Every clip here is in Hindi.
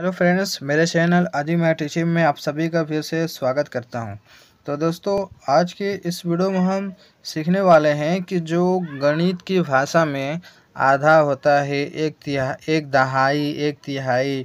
हेलो फ्रेंड्स मेरे चैनल आदि मैट्रिशिप में आप सभी का फिर से स्वागत करता हूं तो दोस्तों आज के इस वीडियो में हम सीखने वाले हैं कि जो गणित की भाषा में आधा होता है एक तिहा एक दहाई एक तिहाई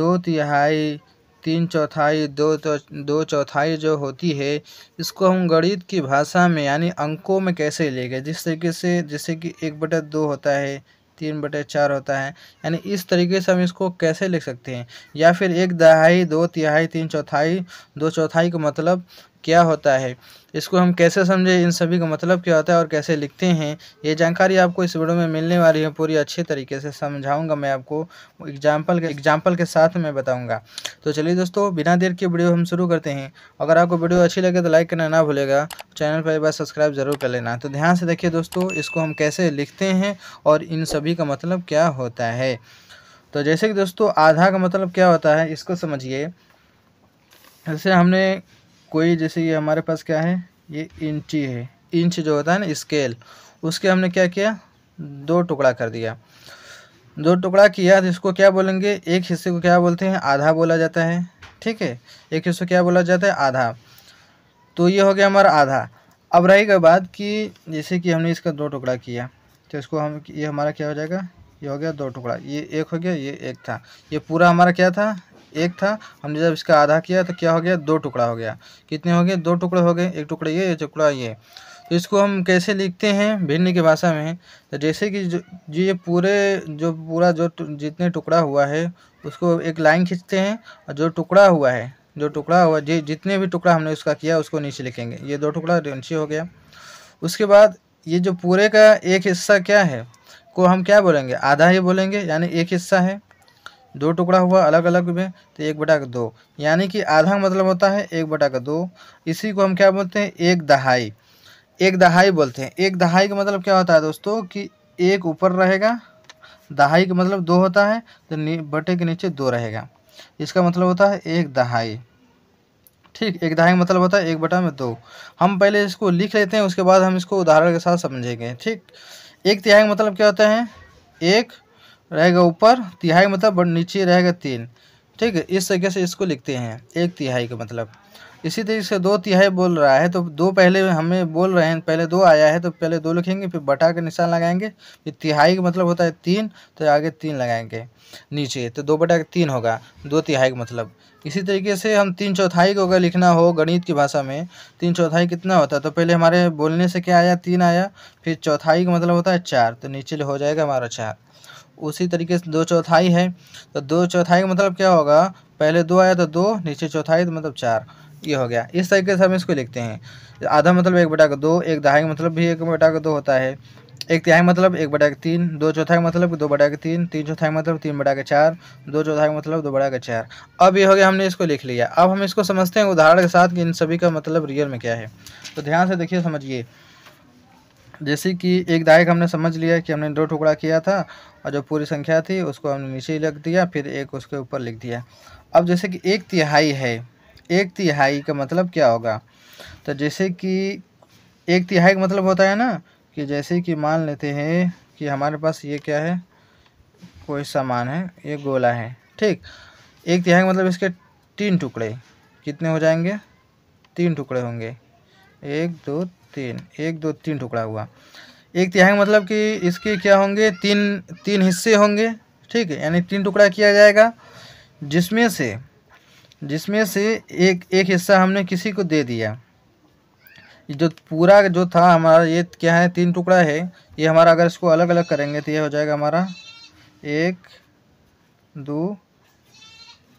दो तिहाई तीन चौथाई दो तो, दो चौथाई जो होती है इसको हम गणित की भाषा में यानी अंकों में कैसे लेंगे जिस तरीके से जैसे कि एक बटा दो होता है तीन बटे चार होता है यानी इस तरीके से हम इसको कैसे लिख सकते हैं या फिर एक दहाई दो तिहाई तीन चौथाई दो चौथाई का मतलब क्या होता है इसको हम कैसे समझें इन सभी का मतलब क्या होता है और कैसे लिखते हैं ये जानकारी आपको इस वीडियो में मिलने वाली है पूरी अच्छे तरीके से समझाऊंगा मैं आपको एग्जाम्पल के एग्जाम्पल के साथ मैं बताऊंगा तो चलिए दोस्तों बिना देर के वीडियो हम शुरू करते हैं अगर आपको वीडियो अच्छी लगे तो लाइक करना ना भूलेगा चैनल पर एक बार सब्सक्राइब ज़रूर कर लेना तो ध्यान से देखिए दोस्तों इसको हम कैसे लिखते हैं और इन सभी का मतलब क्या होता है तो जैसे कि दोस्तों आधा का मतलब क्या होता है इसको समझिए जैसे हमने कोई जैसे ये हमारे पास क्या है ये इंची है इंच जो होता है ना स्केल उसके हमने क्या किया दो टुकड़ा कर दिया दो टुकड़ा किया तो इसको क्या बोलेंगे एक हिस्से को क्या बोलते हैं आधा बोला जाता है ठीक है एक हिस्से क्या बोला जाता है आधा तो ये हो गया हमारा आधा अब रही बात कि जैसे कि हमने इसका दो टुकड़ा किया तो इसको हम ये हमारा क्या हो जाएगा ये हो गया दो टुकड़ा ये एक हो गया ये एक था ये पूरा हमारा क्या था एक था हमने जब इसका आधा किया तो क्या हो गया दो टुकड़ा हो गया कितने हो गए दो टुकड़े हो गए एक टुकड़ा ये एक टुकड़ा ये तो इसको हम कैसे लिखते हैं भिन्न की भाषा में तो जैसे कि जो ये पूरे जो पूरा जो जितने टुकड़ा हुआ है उसको एक लाइन खींचते हैं और जो टुकड़ा हुआ है जो टुकड़ा हुआ जी जितने भी टुकड़ा हमने उसका किया उसको नीचे लिखेंगे ये दो टुकड़ा नीचे हो गया उसके बाद ये जो पूरे का एक हिस्सा क्या है को हम क्या बोलेंगे आधा ही बोलेंगे यानी एक हिस्सा है दो टुकड़ा हुआ अलग अलग में तो एक बटा का दो यानी कि आधा मतलब होता है एक बटा का दो इसी को हम क्या बोलते हैं एक दहाई एक दहाई बोलते हैं एक दहाई का मतलब क्या होता है दोस्तों कि एक ऊपर रहेगा दहाई का मतलब दो होता है तो बटे के नीचे दो रहेगा इसका मतलब होता है एक दहाई ठीक एक दहाई मतलब होता है एक बटा में दो हम पहले इसको लिख लेते हैं उसके बाद हम इसको उदाहरण के साथ समझेंगे ठीक एक तिहाई मतलब क्या होता है एक रहेगा ऊपर तिहाई मतलब नीचे रहेगा तीन ठीक है इस तरीके से इसको लिखते हैं एक तिहाई का मतलब इसी तरीके से दो तिहाई बोल रहा है तो दो पहले हमें बोल रहे हैं पहले दो आया है तो पहले दो लिखेंगे फिर बटा के निशान लगाएंगे फिर तिहाई का मतलब होता है तीन तो आगे तीन लगाएंगे नीचे तो दो बटा के तीन होगा दो तिहाई का मतलब इसी तरीके से हम तीन चौथाई को अगर लिखना हो गणित की भाषा में तीन चौथाई कितना होता है तो पहले हमारे बोलने से क्या आया तीन आया फिर चौथाई का मतलब होता है चार तो नीचे हो जाएगा हमारा चार उसी तरीके से दो चौथाई है तो दो चौथाई का मतलब क्या होगा पहले दो आया तो दो नीचे चौथाई तो मतलब चार ये हो गया इस तरीके से हम इसको लिखते हैं आधा मतलब एक बटा का दो एक दहाई का मतलब भी एक बटा का दो होता है एक तिहाई मतलब एक बटा के तीन दो चौथाई का मतलब दो बटा के तीन तीन चौथाई का मतलब तीन बटा के चार दो चौथाई का मतलब दो बटा के चार अब ये हो गया हमने इसको लिख लिया अब हम इसको समझते हैं उदाहरण के साथ कि इन सभी का मतलब रियल में क्या है तो ध्यान से देखिए समझिए जैसे कि एक दायक हमने समझ लिया कि हमने दो टुकड़ा किया था और जो पूरी संख्या थी उसको हमने नीचे लिख दिया फिर एक उसके ऊपर लिख दिया अब जैसे कि एक तिहाई है एक तिहाई का मतलब क्या होगा तो जैसे कि एक तिहाई का मतलब होता है ना कि जैसे कि मान लेते हैं कि हमारे पास ये क्या है कोई सामान है ये गोला है ठीक एक तिहाई का मतलब इसके तीन टुकड़े कितने हो जाएंगे तीन टुकड़े होंगे एक दो तीन एक दो तीन टुकड़ा हुआ एक तिहाई मतलब कि इसके क्या होंगे तीन तीन हिस्से होंगे ठीक है यानी तीन टुकड़ा किया जाएगा जिसमें से जिसमें से एक एक हिस्सा हमने किसी को दे दिया जो पूरा जो था हमारा ये क्या है तीन टुकड़ा है ये हमारा अगर इसको अलग अलग करेंगे तो ये हो जाएगा हमारा एक दो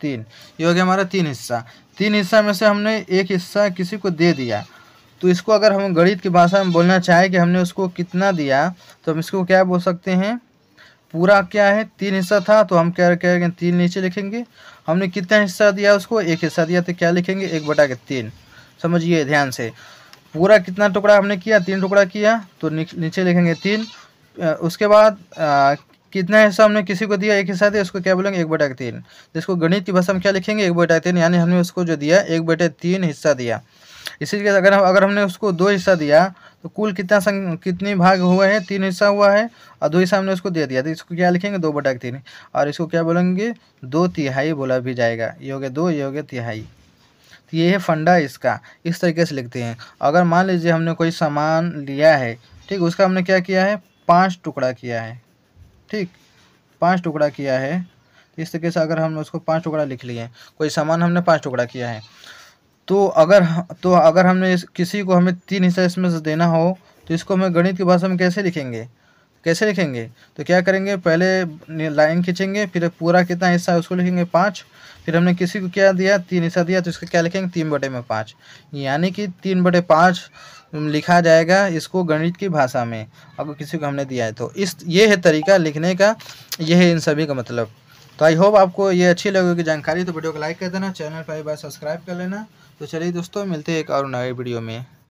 तीन ये हो गया हमारा तीन हिस्सा तीन हिस्सा में से हमने एक हिस्सा किसी को दे दिया तो इसको अगर हम गणित की भाषा में बोलना चाहें कि हमने उसको कितना दिया तो हम इसको क्या बोल सकते हैं पूरा क्या है तीन हिस्सा था तो हम क्या रहे तीन नीचे लिखेंगे हमने कितना हिस्सा दिया उसको एक हिस्सा दिया तो क्या लिखेंगे एक बटा के तीन समझिए ध्यान से पूरा कितना टुकड़ा हमने किया तीन टुकड़ा किया तो नीचे लिखेंगे तीन उसके बाद आ, कितना हिस्सा हमने किसी को दिया एक हिस्सा दिया उसको क्या बोलेंगे एक बटा के तीन जिसको गणित की भाषा में क्या लिखेंगे एक बटा तीन यानी हमने उसको जो दिया एक बटे तीन हिस्सा दिया इसी के अगर हम अगर हमने उसको दो हिस्सा दिया तो कुल कितना संग कितनी भाग हुआ है तीन हिस्सा हुआ है और दो हिस्सा हमने उसको दे दिया तो इसको क्या लिखेंगे दो बटा तीन और इसको क्या बोलेंगे दो तिहाई बोला भी जाएगा ये हो गया दो ये हो गया तिहाई तो ये है फंडा इसका इस तरीके से लिखते हैं अगर मान लीजिए हमने कोई सामान लिया है ठीक उसका हमने क्या किया है पाँच टुकड़ा किया है ठीक पाँच टुकड़ा किया है इस तरीके से अगर हम उसको पाँच टुकड़ा लिख लिए कोई सामान हमने पाँच टुकड़ा किया है तो अगर तो अगर हमने किसी को हमें तीन हिस्सा इसमें से देना हो तो इसको हमें गणित की भाषा में कैसे लिखेंगे कैसे लिखेंगे तो क्या करेंगे पहले लाइन खींचेंगे फिर पूरा कितना हिस्सा है उसको लिखेंगे पाँच फिर हमने किसी को क्या दिया तीन हिस्सा दिया तो इसका क्या लिखेंगे तीन बटे में पाँच यानी कि तीन बटे पाँच लिखा जाएगा इसको गणित की भाषा में अगर किसी को हमने दिया है तो इस ये है तरीका लिखने का ये है इन सभी का मतलब तो आई होप आपको ये अच्छी लगेगी जानकारी तो वीडियो को लाइक कर देना चैनल पर एक बार सब्सक्राइब कर लेना तो चलिए दोस्तों मिलते हैं एक और नए वीडियो में